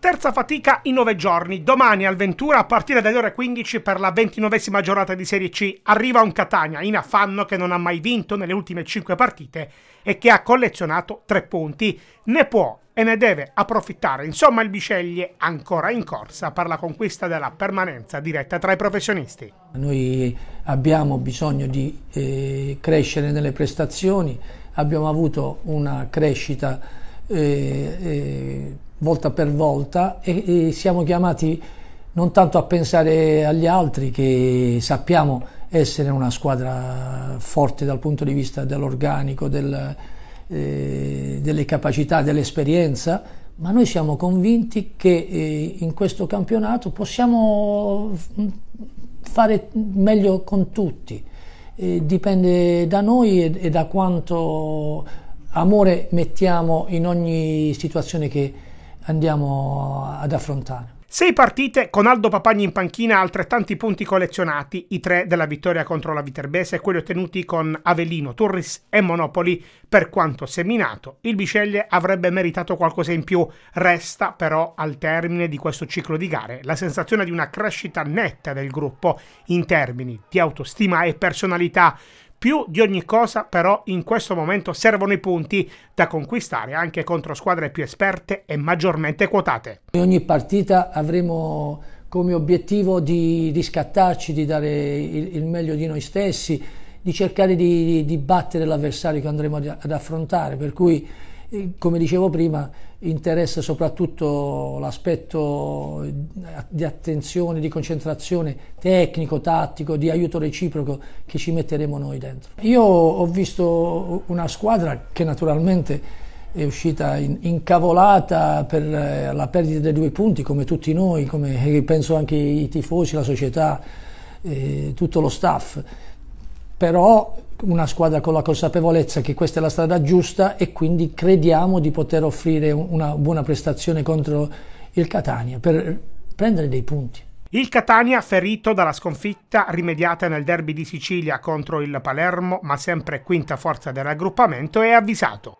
terza fatica in nove giorni. Domani al Ventura a partire dalle ore 15 per la ventinovesima giornata di Serie C arriva un Catania in affanno che non ha mai vinto nelle ultime 5 partite e che ha collezionato 3 punti. Ne può e ne deve approfittare. Insomma il Bisceglie ancora in corsa per la conquista della permanenza diretta tra i professionisti. Noi abbiamo bisogno di eh, crescere nelle prestazioni, abbiamo avuto una crescita eh, eh, volta per volta e, e siamo chiamati non tanto a pensare agli altri che sappiamo essere una squadra forte dal punto di vista dell'organico, del, eh, delle capacità, dell'esperienza, ma noi siamo convinti che eh, in questo campionato possiamo fare meglio con tutti. Eh, dipende da noi e, e, da quanto amore mettiamo in ogni situazione che, andiamo ad affrontare. Sei partite con Aldo Papagni in panchina, altrettanti punti collezionati, i tre della vittoria contro la Viterbese e quelli ottenuti con Avellino, Turris e Monopoli. Per quanto seminato, il Biceglie avrebbe meritato qualcosa in più. Resta però al termine di questo ciclo di gare la sensazione di una crescita netta del gruppo in termini di autostima e personalità. Più di ogni cosa però in questo momento servono i punti da conquistare anche contro squadre più esperte e maggiormente quotate. In ogni partita avremo come obiettivo di riscattarci, di dare il, il meglio di noi stessi, di cercare di, di battere l'avversario che andremo ad affrontare, per cui come dicevo prima, interessa soprattutto l'aspetto eh, di attenzione, di concentrazione tecnico, tattico, di aiuto reciproco che ci metteremo noi dentro. Io ho visto una squadra che naturalmente è uscita in, incavolata per eh, la perdita dei due punti, come tutti noi, come eh, penso anche i tifosi, la società, eh, tutto lo staff però una squadra con la consapevolezza che questa è la strada giusta e quindi crediamo di poter offrire una buona prestazione contro il Catania per prendere dei punti. Il Catania, ferito dalla sconfitta rimediata nel derby di Sicilia contro il Palermo, ma sempre quinta forza del raggruppamento, è avvisato.